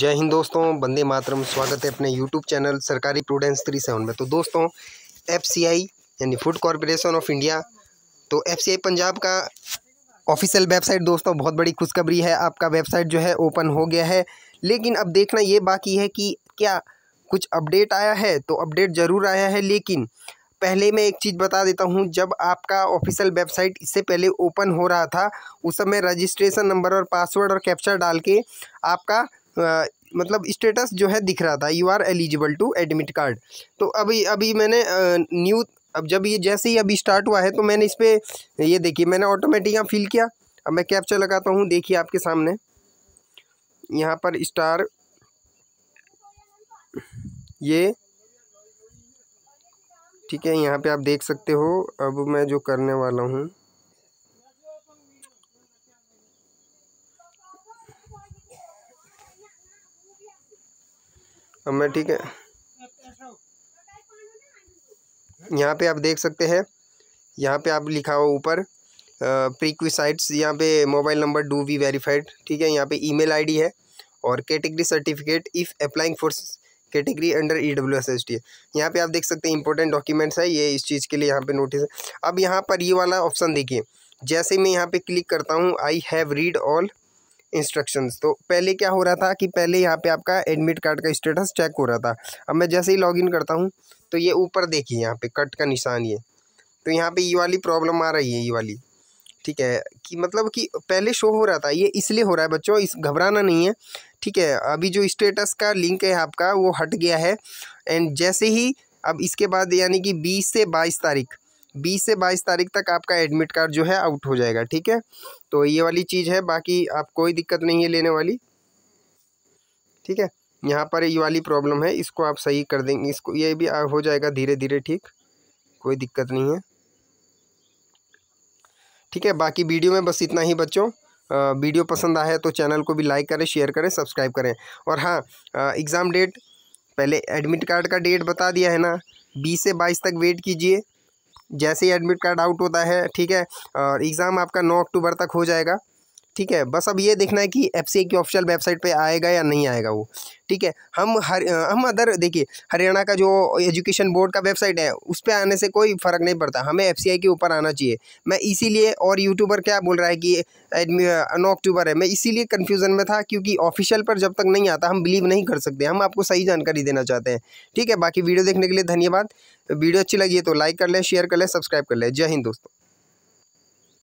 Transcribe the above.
जय हिंद दोस्तों बंदे मातरम स्वागत है अपने यूट्यूब चैनल सरकारी प्रूडेंस थ्री सेवन में तो दोस्तों एफ यानी फूड कॉरपोरेशन ऑफ इंडिया तो एफ पंजाब का ऑफिशियल वेबसाइट दोस्तों बहुत बड़ी खुशखबरी है आपका वेबसाइट जो है ओपन हो गया है लेकिन अब देखना ये बाकी है कि क्या कुछ अपडेट आया है तो अपडेट ज़रूर आया है लेकिन पहले मैं एक चीज़ बता देता हूँ जब आपका ऑफिशियल वेबसाइट इससे पहले ओपन हो रहा था उस समय रजिस्ट्रेशन नंबर और पासवर्ड और कैप्चर डाल के आपका मतलब स्टेटस जो है दिख रहा था you are eligible to admit card तो अभी अभी मैंने न्यू अब जब ये जैसे ही अभी स्टार्ट हुआ है तो मैंने इस पर ये देखिए मैंने ऑटोमेटिक यहाँ फिल किया अब मैं कैप्चर लगाता हूँ देखिए आपके सामने यहाँ पर स्टार ये ठीक है यहाँ पे आप देख सकते हो अब मैं जो करने वाला हूँ अब मैं ठीक है यहाँ पे आप देख सकते हैं यहाँ पे आप लिखा हुआ ऊपर प्रीक्विसाइट्स यहाँ पे mobile number do we verified ठीक है यहाँ पे ईमेल आईडी है और category certificate if applying for category under E W S S T है यहाँ पर आप देख सकते हैं इंपॉर्टेंट डॉक्यूमेंट्स है ये इस चीज़ के लिए यहाँ पे नोटिस है अब यहाँ पर ये वाला ऑप्शन देखिए जैसे मैं यहाँ पे क्लिक करता हूँ I have read all instructions तो पहले क्या हो रहा था कि पहले यहाँ पे आपका एडमिट कार्ड का स्टेटस चेक हो रहा था अब मैं जैसे ही लॉगिन करता हूँ तो ये ऊपर देखिए यहाँ पे कट का निशान ये तो यहाँ पे ये वाली प्रॉब्लम आ रही है ये वाली ठीक है कि मतलब कि पहले शो हो रहा था ये इसलिए हो रहा है बच्चों इस घबराना नहीं है ठीक है अभी जो स्टेटस का लिंक है आपका वो हट गया है एंड जैसे ही अब इसके बाद यानी कि बीस से बाईस तारीख बीस से बाईस तारीख तक आपका एडमिट कार्ड जो है आउट हो जाएगा ठीक है तो ये वाली चीज़ है बाकी आप कोई दिक्कत नहीं है लेने वाली ठीक है यहाँ पर ये वाली प्रॉब्लम है इसको आप सही कर देंगे इसको ये भी हो जाएगा धीरे धीरे ठीक कोई दिक्कत नहीं है ठीक है बाकी वीडियो में बस इतना ही बच्चों वीडियो पसंद आया तो चैनल को भी लाइक करें शेयर करें सब्सक्राइब करें और हाँ एग्ज़ाम डेट पहले एडमिट कार्ड का डेट बता दिया है ना बीस से बाईस तक वेट कीजिए जैसे ही एडमिट कार्ड आउट होता है ठीक है और एग्ज़ाम आपका नौ अक्टूबर तक हो जाएगा ठीक है बस अब ये देखना है कि एफ की ऑफिशियल वेबसाइट पे आएगा या नहीं आएगा वो ठीक है हम हर हम अदर देखिए हरियाणा का जो एजुकेशन बोर्ड का वेबसाइट है उस पर आने से कोई फ़र्क नहीं पड़ता हमें एफ के ऊपर आना चाहिए मैं इसीलिए और यूट्यूबर क्या बोल रहा है कि नौ अक्टूबर है मैं इसीलिए कन्फ्यूज़न में था क्योंकि ऑफिशियल पर जब तक नहीं आता हम बिलीव नहीं कर सकते हम आपको सही जानकारी देना चाहते हैं ठीक है बाकी वीडियो देखने के लिए धन्यवाद वीडियो अच्छी लगी है तो लाइक कर लें शेयर कर लें सब्सक्राइब कर लें जय हिंद दोस्तों